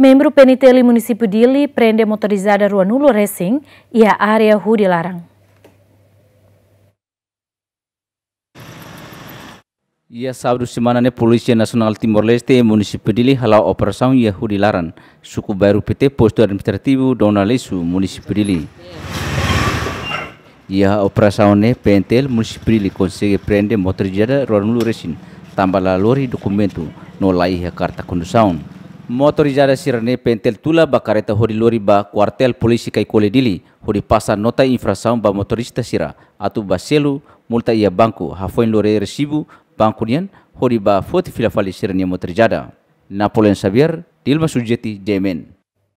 membro peniteli Munisipu Dili prende motorizada Rua Nulo Racing e a área Rua Larang. Ia sabdu semanane Polisi Nasional Timor Leste Munisipu Dili halau ia Yahudi larang. suku baru PT Posto Administrativo Donalisu Munisipu Dili. Ia operação ne Pentel Municipio Dili consegue prende motorizada racing, tambah tambala lori documento no lai carta condução. motor jara sirane pentel tula ba kareta hori lori ba kuartel polisi kai kole dili hori pasa nota infrasaun ba motorista sira atu ba selu multa ia banku hafoin lori resibu banku nian hori ba foti filafali sirane motor jada Napoleon Xavier Dilma Sujeti Jemen